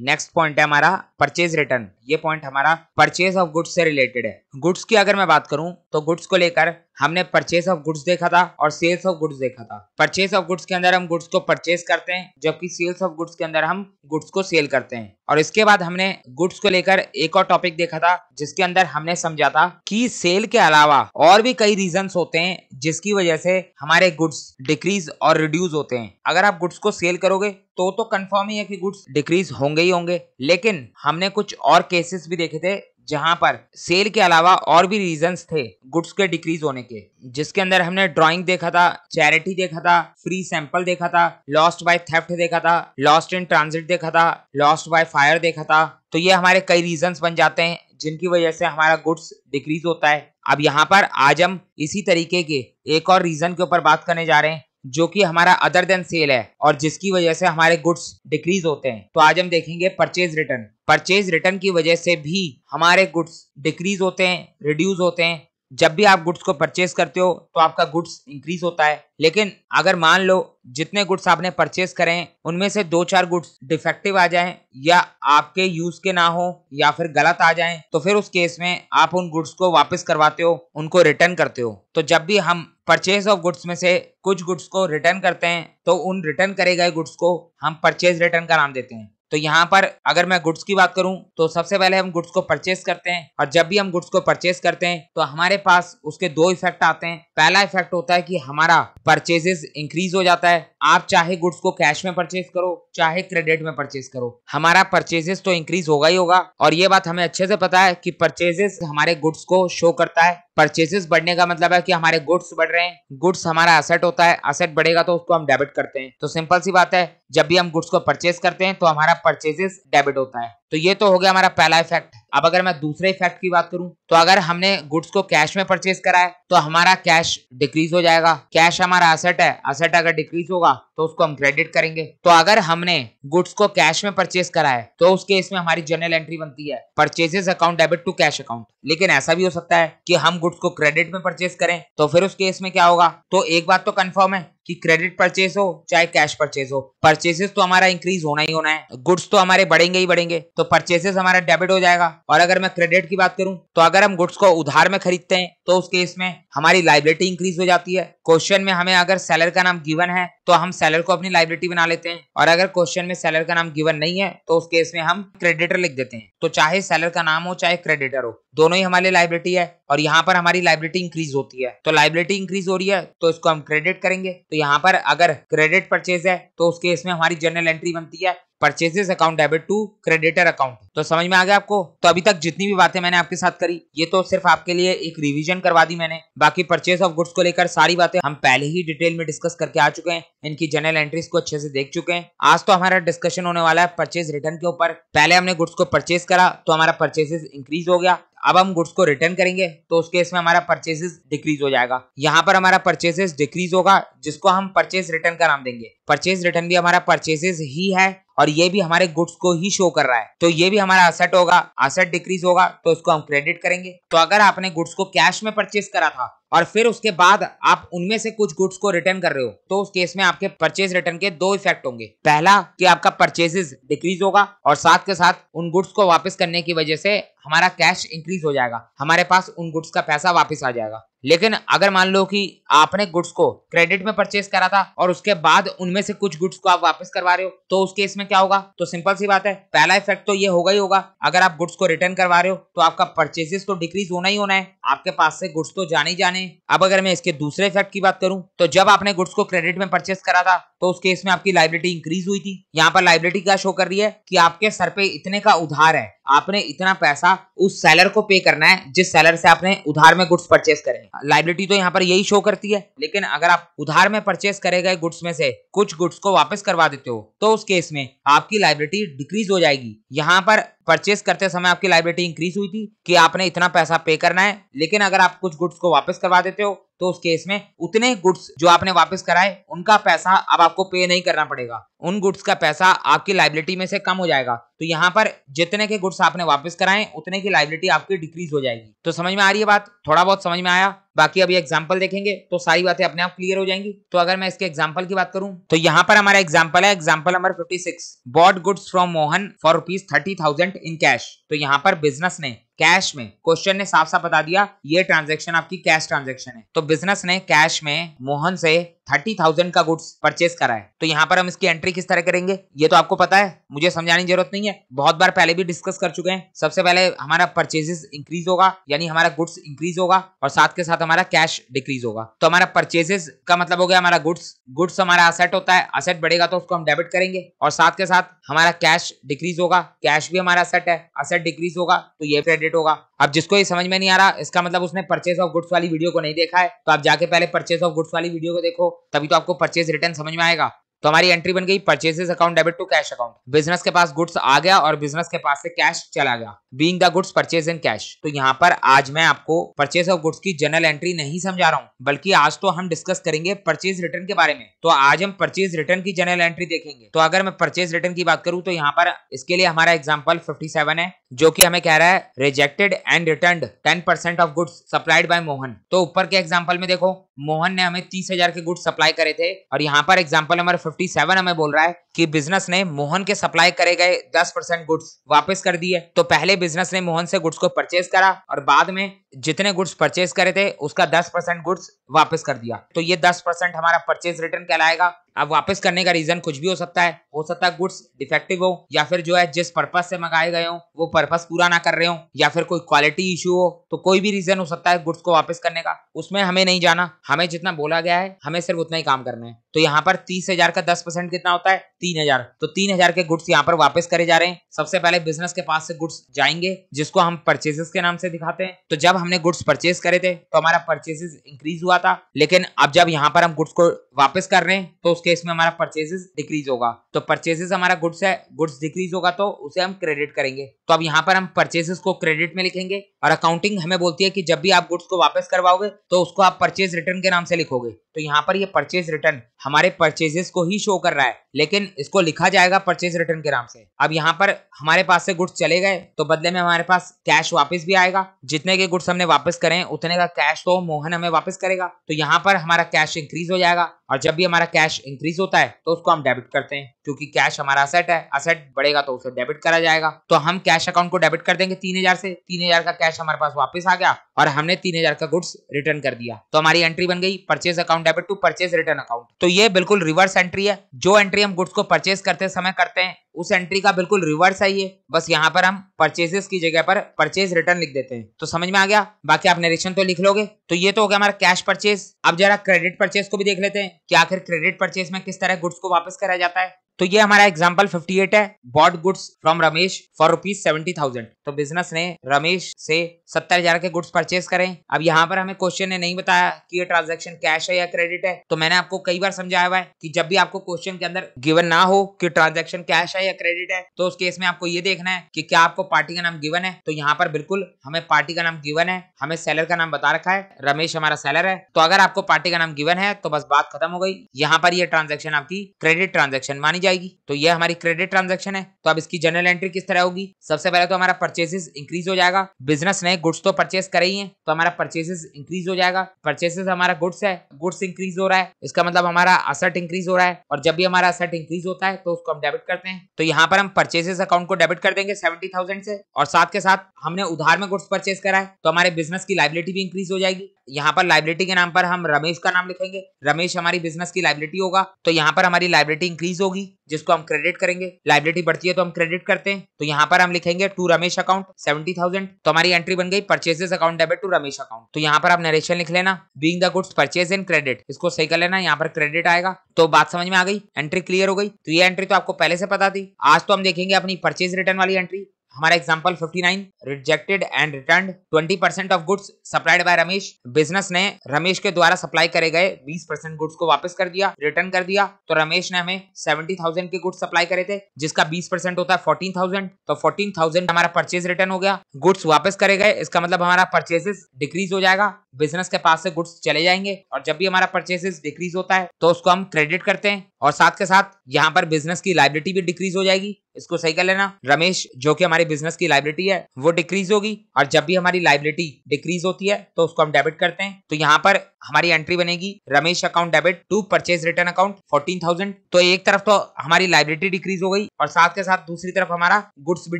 next point है हमारा purchase return ये पॉइंट हमारा परचेज ऑफ गुड्स से रिलेटेड है गुड्स की अगर मैं बात करूं तो गुड्स को लेकर हमने परचेस ऑफ गुड्स देखा था और सेल्स ऑफ गुड्स देखा था परचेस ऑफ गुड्स के अंदर हम गुड्स को परचेस करते हैं जबकि सेल्स ऑफ गुड्स के अंदर हम गुड्स को सेल करते हैं और इसके बाद हमने गुड्स को लेकर एक और टॉपिक देखा था जिसके अंदर हमने समझा था कि सेल के अलावा और भी कई रीजन होते हैं जिसकी वजह से हमारे गुड्स डिक्रीज और रिड्यूज होते हैं अगर आप गुड्स को सेल करोगे तो तो कंफर्म ही है कि गुड्स डिक्रीज होंगे ही होंगे लेकिन हमने कुछ और केसेस भी देखे थे जहां पर सेल के अलावा और भी रीजंस थे गुड्स के डिक्रीज होने के जिसके अंदर हमने ड्राइंग देखा था चैरिटी देखा था फ्री सैंपल देखा था लॉस्ट बाय थेफ्ट देखा था लॉस्ट इन ट्रांजिट देखा था लॉस्ट बाय फायर देखा था तो ये हमारे कई रीजंस बन जाते हैं जिनकी वजह से हमारा गुड्स डिक्रीज होता है अब यहाँ पर आज हम इसी तरीके के एक और रीजन के ऊपर बात करने जा रहे हैं जो कि हमारा अदर देन सेल है और जिसकी वजह से हमारे गुड्स डिक्रीज होते हैं तो आज हम देखेंगे परचेज रिटर्न परचेज रिटर्न की वजह से भी हमारे गुड्स डिक्रीज होते हैं रिड्यूज होते हैं जब भी आप गुड्स को परचेज करते हो तो आपका गुड्स इंक्रीज होता है लेकिन अगर मान लो जितने गुड्स आपने परचेज करें उनमें से दो चार गुड्स डिफेक्टिव आ जाएं या आपके यूज के ना हो या फिर गलत आ जाएं तो फिर उस केस में आप उन गुड्स को वापस करवाते हो उनको रिटर्न करते हो तो जब भी हम परचेज ऑफ गुड्स में से कुछ गुड्स को रिटर्न करते हैं तो उन रिटर्न करे गए गुड्स को हम परचेज रिटर्न का नाम देते हैं तो यहाँ पर अगर मैं गुड्स की बात करूँ तो सबसे पहले हम गुड्स को परचेस करते हैं और जब भी हम गुड्स को परचेस करते हैं तो हमारे पास उसके दो इफेक्ट आते हैं पहला इफेक्ट होता है कि हमारा परचेजेस इंक्रीज हो जाता है आप चाहे गुड्स को कैश में परचेज करो चाहे क्रेडिट में परचेज करो हमारा परचेजेस तो इंक्रीज होगा ही होगा और ये बात हमें अच्छे से पता है कि परचेजेस हमारे गुड्स को शो करता है परचेजेस बढ़ने का मतलब है कि हमारे गुड्स बढ़ रहे हैं गुड्स हमारा असेट होता है असेट बढ़ेगा तो उसको हम डेबिट करते हैं तो सिंपल सी बात है जब भी हम गुड्स को परचेज करते हैं तो हमारा परचेजेस डेबिट होता है तो ये तो हो गया हमारा पहला इफेक्ट अब अगर मैं दूसरे इफेक्ट की बात करूं तो अगर हमने गुड्स को कैश में परचेज करा है तो हमारा कैश डिक्रीज हो जाएगा कैश हमारा असेट है असेट अगर डिक्रीज होगा तो उसको हम क्रेडिट करेंगे तो अगर हमने गुड्स को कैश में परचेज करा है तो उस केस में हमारी जनरल एंट्री बनती है purchases account debit to cash account लेकिन ऐसा भी हो सकता है कि हम गुड्स को क्रेडिट में परचेज करें तो फिर उस केस में क्या होगा तो एक बात तो कंफर्म है कि क्रेडिट परचेज हो चाहे कैश परचेज हो परचेसेस तो हमारा इंक्रीज होना ही होना है गुड्स तो हमारे बढ़ेंगे ही बढ़ेंगे तो परचेसेस हमारा डेबिट हो जाएगा और अगर मैं क्रेडिट की बात करूं तो अगर हम गुड्स को उधार में खरीदते हैं तो उस केस में हमारी लाइबिलिटी इंक्रीज हो जाती है क्वेश्चन में हमें अगर सैलर का नाम गिवन है तो हम सैलर को अपनी लाइबिलिटी बना लेते हैं और अगर क्वेश्चन में सैलर का नाम गिवन नहीं है तो उस केस में हम क्रेडिटर लिख देते हैं तो चाहे सैलर का नाम हो चाहे क्रेडिटर हो दोनों ही हमारी लाइबिलिटी है और यहाँ पर हमारी लाइबिलिटी इंक्रीज होती है तो लाइबिलिटी इंक्रीज हो रही है तो इसको हम क्रेडिट करेंगे तो यहाँ पर अगर क्रेडिट परचेज है तो उस केस में हमारी जनरल एंट्री बनती है purchases account debit to creditor account तो समझ में आ गया आपको तो अभी तक जितनी भी बातें मैंने आपके साथ करी ये तो सिर्फ आपके लिए एक रिवीजन करवा दी मैंने बाकी परचेज ऑफ गुड्स को लेकर सारी बातें हम पहले ही डिटेल में डिस्कस करके आ चुके हैं इनकी जनरल एंट्रीज को अच्छे से देख चुके हैं आज तो हमारा डिस्कशन होने वाला है परचेज रिटर्न के ऊपर पहले हमने गुड्स को परचेज करा तो हमारा परचेजेस इंक्रीज हो गया अब हम गुड्स को रिटर्न करेंगे तो उस केस में हमारा परचेसेस डिक्रीज हो जाएगा यहाँ पर हमारा परचेसेस डिक्रीज होगा जिसको हम परचेस रिटर्न का नाम देंगे परचेस रिटर्न भी हमारा परचेसेस ही है और ये भी हमारे गुड्स को ही शो कर रहा है तो ये भी हमारा असेट होगा असेट डिक्रीज होगा तो इसको हम क्रेडिट करेंगे तो अगर आपने गुड्स को कैश में परचेस करा था और फिर उसके बाद आप उनमें से कुछ गुड्स को रिटर्न कर रहे हो तो उस केस में आपके परचेज रिटर्न के दो इफेक्ट होंगे पहला कि आपका परचेजेस डिक्रीज होगा और साथ के साथ उन गुड्स को वापस करने की वजह से हमारा कैश इंक्रीज हो जाएगा हमारे पास उन गुड्स का पैसा वापस आ जाएगा लेकिन अगर मान लो कि आपने गुड्स को क्रेडिट में परचेस करा था और उसके बाद उनमें से कुछ गुड्स को आप वापस करवा रहे हो तो उस केस में क्या होगा तो सिंपल सी बात है पहला इफेक्ट तो ये होगा ही होगा अगर आप गुड्स को रिटर्न करवा रहे हो तो आपका परचेजेस तो डिक्रीज होना ही होना है आपके पास से गुड्स तो जाने ही जाने अब अगर मैं इसके दूसरे इफेक्ट की बात करूं तो जब आपने गुड्स को क्रेडिट में परचेस करा था तो उस केस में आपकी लाइबिलिटी इंक्रीज हुई थी यहाँ पर लाइबिलिटी क्या शो कर रही है कि आपके सर पे इतने का उधार है आपने इतना पैसा उस सैलर को पे करना है जिस सैलर से आपने उधार में गुड्स परचेस करें लाइबिलिटी तो यहाँ पर यही शो करती है लेकिन अगर आप उधार में परचेस करे गए गुड्स में से कुछ गुड्स को वापस करवा देते हो तो उस केस में आपकी लाइबिलिटी डिक्रीज हो जाएगी यहाँ पर परचेस करते समय आपकी लाइबिलिटी इंक्रीज हुई थी कि आपने इतना पैसा पे करना है लेकिन अगर आप कुछ गुड्स को वापस करवा देते हो तो उस केस में उतने गुड्स जो आपने वापस कराए उनका पैसा अब आपको पे नहीं करना पड़ेगा उन गुड्स का पैसा आपकी लाइबिलिटी में से कम हो जाएगा तो यहाँ पर जितने के गुड्स आपने वापस कराए उतने की लाइबिलिटी आपकी डिक्रीज हो जाएगी तो समझ में आ रही है बात थोड़ा बहुत समझ में आया बाकी अभी एग्जाम्पल देखेंगे तो सारी बातें अपने आप क्लियर हो जाएंगी तो अगर मैं इसके एग्जाम्पल की बात करूं तो यहाँ पर हमारा एग्जाम्पल है example number fifty six bought goods from Mohan for rupees thirty thousand in cash तो यहाँ पर बिजनेस ने कैश में क्वेश्चन ने साफ साफ बता दिया ये ट्रांजेक्शन आपकी कैश ट्रांजेक्शन है तो बिजनेस ने कैश में मोहन से थर्टी थाउजेंड का गुड्स परचेस करा है तो यहाँ पर हम इसकी एंट्री किस तरह करेंगे ये तो आपको पता है मुझे समझाने की जरूरत नहीं है बहुत बार पहले भी डिस्कस कर चुके हैं सबसे पहले हमारा परचेजेस इंक्रीज होगा यानी हमारा गुड्स इंक्रीज होगा और साथ के साथ हमारा कैश डिक्रीज होगा तो हमारा परचेजेस का मतलब हो गया हमारा गुड्स गुड्स हमारा असेट होता है असेट बढ़ेगा तो उसको हम डेबिट करेंगे और साथ के साथ हमारा कैश डिक्रीज होगा कैश भी हमारा असेट है असेट डिक्रीज होगा तो ये क्रेडिट अपडेट होगा अब जिसको ये समझ में नहीं आ रहा इसका मतलब उसने परचेस ऑफ गुड्स वाली वीडियो को नहीं देखा है तो आप जाके पहले परचेस ऑफ गुड्स वाली वीडियो को देखो तभी तो आपको परचेस रिटर्न समझ में आएगा तो हमारी एंट्री बन गई purchases account debit to cash account business के पास गुड्स आ गया और बिजनेस के पास से कैश चला गया being the goods purchase in cash तो यहाँ पर आज मैं आपको परचेज ऑफ गुड्स की जनरल एंट्री नहीं समझा रहा हूँ बल्कि आज तो हम डिस्कस करेंगे परचेज रिटर्न के बारे में तो आज हम परचेज रिटर्न की जनरल एंट्री देखेंगे तो अगर मैं परचेज रिटर्न की बात करूँ तो यहाँ पर इसके लिए हमारा एग्जाम्पल फिफ्टी है जो की हमें कह रहा है rejected and return ten of goods supplied by Mohan तो ऊपर के एग्जाम्पल में देखो मोहन ने हमें तीस के गुड्स सप्लाई करे थे और यहाँ पर एग्जाम्पल नंबर 57 हमें बोल रहा है कि बिजनेस ने मोहन के सप्लाई करे गए 10 परसेंट गुड्स वापस कर दिए तो पहले बिजनेस ने मोहन से गुड्स को परचेज करा और बाद में जितने गुड्स परचेज करे थे उसका दस परसेंट गुड्स वापस कर दिया तो ये दस परसेंट हमारा परचेज रिटर्न कहलाएगा अब वापस करने का रीजन कुछ भी हो सकता है हो सकता है गुड्स डिफेक्टिव हो या फिर जो है जिस पर्पज से मंगाए गए हो वो पर्पज पूरा ना कर रहे हो या फिर कोई क्वालिटी इशू हो तो कोई भी रीजन हो सकता है गुड्स को वापस करने का उसमें हमें नहीं जाना हमें जितना बोला गया है हमें सिर्फ उतना ही काम करना है तो यहाँ पर तीस हजार का दस परसेंट कितना होता है तीन हजार तो तीन हजार के गुड्स यहाँ पर वापस करे जा रहे हैं सबसे पहले बिजनेस के पास से गुड्स जाएंगे जिसको हम परचेजेस के नाम से दिखाते हैं तो जब हमने गुड्स परचेज करे थे तो हमारा परचेजेस इंक्रीज हुआ था लेकिन अब जब यहाँ पर हम गुड्स को वापस कर रहे हैं तो उस केस में हमारा परचेजेस डिक्रीज होगा तो परचेजेस हमारा गुड्स है गुड्स डिक्रीज होगा तो उसे हम क्रेडिट करेंगे तो अब यहाँ पर हम परचेजेस को क्रेडिट में लिखेंगे और अकाउंटिंग हमें बोलती है कि जब भी आप गुड्स को वापस करवाओगे तो उसको आप परचेज रिटर्न के नाम से लिखोगे तो यहाँ पर ये परचेज रिटर्न हमारे परचेजेस को ही शो कर रहा है लेकिन इसको लिखा जाएगा परचेज रिटर्न के नाम से अब यहाँ पर हमारे पास से गुड्स चले गए तो बदले में हमारे पास कैश वापस भी आएगा जितने के गुड्स हमने वापस करें उतने का कैश तो मोहन हमें वापस करेगा तो यहाँ पर हमारा कैश इंक्रीज हो जाएगा और जब भी हमारा कैश इंक्रीज होता है तो उसको हम डेबिट करते हैं क्योंकि कैश हमारा असेट है असेट बढ़ेगा तो उसे डेबिट करा जाएगा तो हम कैश अकाउंट को डेबिट कर देंगे तीन हजार से तीन हजार का कैश हमारे पास वापस आ गया और हमने तीन हजार का गुड्स रिटर्न कर दिया तो हमारी एंट्री बन गई purchase account debit to purchase return account तो ये बिल्कुल रिवर्स एंट्री है जो एंट्री हम गुड्स को परचेज करते समय करते हैं उस एंट्री का बिल्कुल रिवर्स है ये बस यहाँ पर हम परचेजेस की जगह पर परचेज रिटर्न लिख देते हैं तो समझ में आ गया बाकी आप निरीक्षण तो लिख लोगे तो ये तो हो गया हमारा कैश परचेज अब जरा क्रेडिट परचेज को भी देख लेते हैं कि आखिर क्रेडिट परचेज में किस तरह गुड्स को वापस करा जाता है तो ये हमारा एग्जाम्पल 58 है bought goods from Ramesh for rupees seventy thousand तो बिजनेस ने रमेश से सत्तर हजार के गुड्स परचेज करें अब यहाँ पर हमें क्वेश्चन ने नहीं बताया कि ये ट्रांजेक्शन कैश है या क्रेडिट है तो मैंने आपको कई बार समझाया हुआ है कि जब भी आपको क्वेश्चन के अंदर गिवन ना हो कि ट्रांजेक्शन कैश है या क्रेडिट है तो उस केस में आपको ये देखना है कि क्या आपको पार्टी का नाम गिवन है तो यहाँ पर बिल्कुल हमें पार्टी का नाम गिवन है हमें सेलर का नाम बता रखा है रमेश हमारा सेलर है तो अगर आपको पार्टी का नाम गिवन है तो बस बात खत्म हो गई यहाँ पर यह ट्रांजेक्शन आपकी क्रेडिट ट्रांजेक्शन मानी जाए जाएगी तो ये हमारी क्रेडिट ट्रांजेक्शन है तो अब इसकी जनरल एंट्री किस तरह होगी सबसे पहले तो हमारा परचेसेस इंक्रीज हो जाएगा बिजनेस नए गुड्स तो परचेस करे ही है तो हमारा परचेसेस इंक्रीज हो जाएगा परचेसेस हमारा गुड्स है गुड्स इंक्रीज हो रहा है इसका मतलब हमारा असट इंक्रीज हो रहा है और जब भी हमारा असट इंक्रीज होता है तो उसको हम डेबिट करते हैं तो यहाँ पर हम परचेसेस अकाउंट को डेबिट कर देंगे सेवेंटी से और साथ के साथ हमने उधार में गुड्स परचेस करा है तो हमारे बिजनेस की लाइबिलिटी भी इंक्रीज हो जाएगी यहाँ पर लाइबिलिटी के नाम पर हम रमेश का नाम लिखेंगे रमेश हमारी बिजनेस की लाइबिलिटी होगा तो यहाँ पर हमारी लाइबिलिटी इंक्रीज होगी जिसको हम क्रेडिट करेंगे लाइबिलिटी बढ़ती है तो हम क्रेडिट करते हैं तो यहाँ पर हम लिखेंगे to Ramesh account seventy thousand तो हमारी एंट्री बन गई purchases account debit to Ramesh account तो यहाँ पर आप नरेशन लिख लेना being the goods purchase and credit इसको सही कर लेना यहाँ पर क्रेडिट आएगा तो बात समझ में आ गई एंट्री क्लियर हो गई तो ये एंट्री तो आपको पहले से पता थी आज तो हम देखेंगे अपनी परचेज रिटर्न वाली एंट्री हमारा example nine rejected and return twenty percent of goods supplied by Ramesh business ने रमेश के द्वारा सप्लाई करे गए बीस परसेंट गुड्स को वापस कर दिया रिटर्न कर दिया तो रमेश ने हमें सेवेंटी थाउजेंड के गुड्स सप्लाई करे थे जिसका बीस परसेंट होता है थाउजेंड तो थाउजेंड हमारा परचेज रिटर्न हो गया गुड्स वापस करे गए इसका मतलब हमारा परचेजेस डिक्रीज हो जाएगा बिजनेस के पास से गुड्स चले जाएंगे और जब भी हमारा परचेजेस डिक्रीज होता है तो उसको हम क्रेडिट करते हैं और साथ के साथ यहाँ पर बिजनेस की लाइबिलिटी भी डिक्रीज हो जाएगी इसको सही कर लेना रमेश जो कि हमारे बिजनेस की लाइबिलिटी है वो डिक्रीज होगी और जब भी हमारी लाइबिलिटी डिक्रीज होती है तो उसको हम डेबिट करते हैं तो यहाँ पर हमारी एंट्री बनेगी Ramesh account debit to purchase return account fourteen thousand तो एक तरफ तो हमारी लाइबिलिटी डिक्रीज हो गई और साथ के साथ दूसरी तरफ हमारा गुड्स भी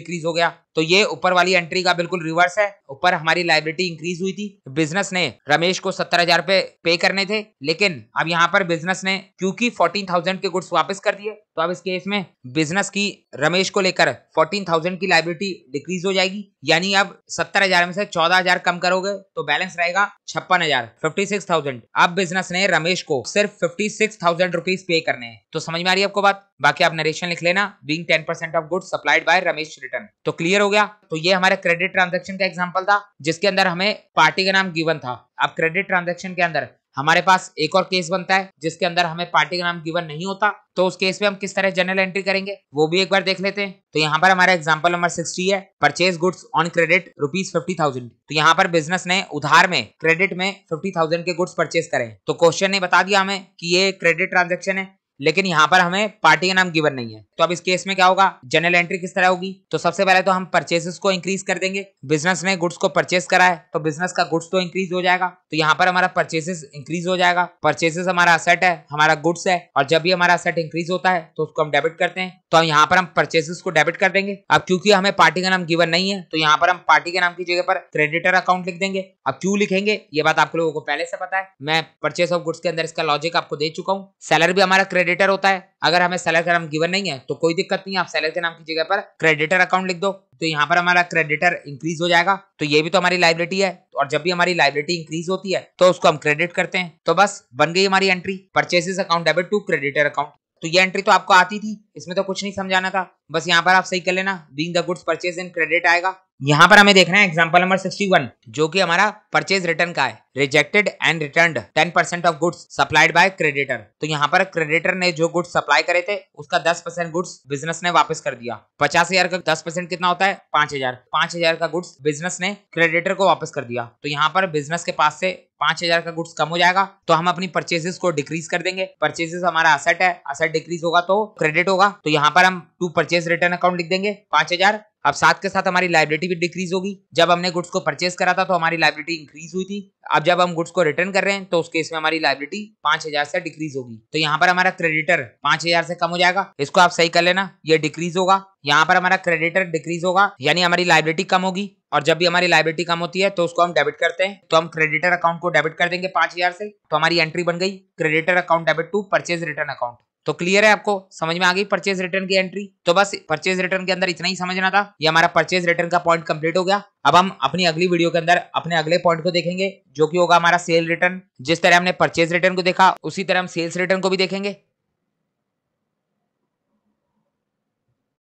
डिक्रीज हो गया तो ये ऊपर वाली एंट्री का बिल्कुल रिवर्स है ऊपर हमारी लाइबिलिटी इंक्रीज हुई थी बिजनेस ने रमेश को सत्तर हजार पे पे करने थे लेकिन अब यहाँ पर बिजनेस ने क्योंकि फोर्टीन थाउजेंड के गुड्स वापस कर दिए तो अब इस केस में बिजनेस की रमेश को लेकर फोर्टीन थाउजेंड की लाइबिलिटी डिक्रीज हो जाएगी यानी अब सत्तर हजार में से चौदह हजार कम करोगे तो बैलेंस रहेगा छप्पन हजार फिफ्टी सिक्स थाउजेंड अब बिजनेस ने रमेश को सिर्फ फिफ्टी सिक्स थाउजेंड रुपीज पे करने हैं तो समझ में आ रही है आपको बात बाकी आप नरेशन लिख लेना being ten percent of goods supplied by Ramesh return तो क्लियर हो गया तो ये हमारे क्रेडिट ट्रांजेक्शन का एग्जाम्पल था जिसके अंदर हमें पार्टी का नाम गिवन था अब क्रेडिट ट्रांजेक्शन के अंदर हमारे पास एक और केस बनता है जिसके अंदर हमें पार्टी का नाम गिवन नहीं होता तो उस केस में हम किस तरह जनरल एंट्री करेंगे वो भी एक बार देख लेते हैं तो यहाँ पर हमारा एग्जाम्पल नंबर सिक्सटी है purchase goods on credit rupees fifty thousand तो यहाँ पर बिजनेस ने उधार में क्रेडिट में फिफ्टी थाउजेंड के गुड्स परचेज करें तो क्वेश्चन ने बता दिया हमें कि ये क्रेडिट ट्रांजेक्शन है लेकिन यहाँ पर हमें पार्टी का नाम गिवन नहीं है तो अब इस केस में क्या होगा जनरल एंट्री किस तरह होगी तो सबसे पहले तो हम परचेसेस को इंक्रीज कर देंगे बिजनेस ने गुड्स को परचेस करा है तो बिजनेस का गुड्स तो इंक्रीज हो जाएगा तो यहाँ पर हमारा परचेसेस इंक्रीज हो जाएगा परचेसेस हमारा असेट है हमारा गुड्स है और जब भी हमारा असेट इंक्रीज होता है तो उसको हम डेबिट करते हैं तो यहाँ पर हम परचेसेस को डेबिट कर देंगे अब क्योंकि हमें पार्टी का नाम गिवन नहीं है तो यहाँ पर हम पार्टी के नाम की जगह पर क्रेडिटर अकाउंट लिख देंगे अब क्यों लिखेंगे ये बात आप लोगों को पहले से पता है मैं परचेस ऑफ गुड्स के अंदर इसका लॉजिक आपको दे चुका हूँ सैलरी भी हमारा क्रेडिटर होता है अगर हमें सेलर का नाम गिवन नहीं है तो कोई दिक्कत नहीं आप सेलर के नाम की जगह पर क्रेडिटर अकाउंट लिख दो तो यहाँ पर हमारा क्रेडिटर इंक्रीज हो जाएगा तो ये भी तो हमारी लाइब्रेटी है और जब भी हमारी लाइब्रेटी इंक्रीज होती है तो उसको हम क्रेडिट करते हैं तो बस बन गई हमारी entry purchases account debit to creditor account तो ये एंट्री तो आपको आती थी इसमें तो कुछ नहीं समझाना था बस यहाँ पर आप सही कर लेना being the goods purchase in credit आएगा यहाँ पर हमें देखना है एग्जाम्पल नंबर 61 जो कि हमारा परचेज रिटर्न का है rejected and return 10 percent of goods supplied by creditor तो यहाँ पर क्रेडिटर ने जो गुड्स सप्लाई करे थे उसका 10 परसेंट गुड्स बिजनेस ने वापस कर दिया पचास हजार का दस परसेंट कितना होता है पांच हजार पांच हजार का गुड्स बिजनेस ने क्रेडिटर को वापस कर दिया तो यहाँ पर बिजनेस के पास से पांच हजार का गुड्स कम हो जाएगा तो हम अपनी परचेजेस को डिक्रीज कर देंगे परचेजेस हमारा असेट है असेट डिक्रीज होगा तो क्रेडिट होगा होगा तो यहाँ पर हम टू परचेज रिटर्न अकाउंट लिख देंगे पांच हजार अब साथ के साथ हमारी लाइब्रेटी भी डिक्रीज होगी जब हमने गुड्स को परचेज करा था तो हमारी लाइब्रेटी इंक्रीज हुई थी अब जब हम गुड्स को रिटर्न कर रहे हैं तो उस केस में हमारी लाइब्रेटी पांच हजार से डिक्रीज होगी तो यहाँ पर हमारा क्रेडिटर पांच हजार से कम हो जाएगा इसको आप सही कर लेना ये डिक्रीज होगा यहाँ पर हमारा क्रेडिटर डिक्रीज होगा यानी हमारी लाइब्रेटी कम होगी और जब भी हमारी लाइब्रेटी कम होती है तो उसको हम डेबिट करते हैं तो हम क्रेडिटर अकाउंट को डेबिट कर देंगे पांच से तो हमारी एंट्री बन गई creditor account debit to purchase return account तो क्लियर है आपको समझ में आ गई परचेज रिटर्न की एंट्री तो बस परचेज रिटर्न के अंदर इतना ही समझना था ये हमारा परचेज रिटर्न का पॉइंट कंप्लीट हो गया अब हम अपनी अगली वीडियो के अंदर अपने अगले पॉइंट को देखेंगे जो कि होगा हमारा सेल रिटर्न जिस तरह हमने परचेज रिटर्न को देखा उसी तरह हम सेल्स रिटर्न को भी देखेंगे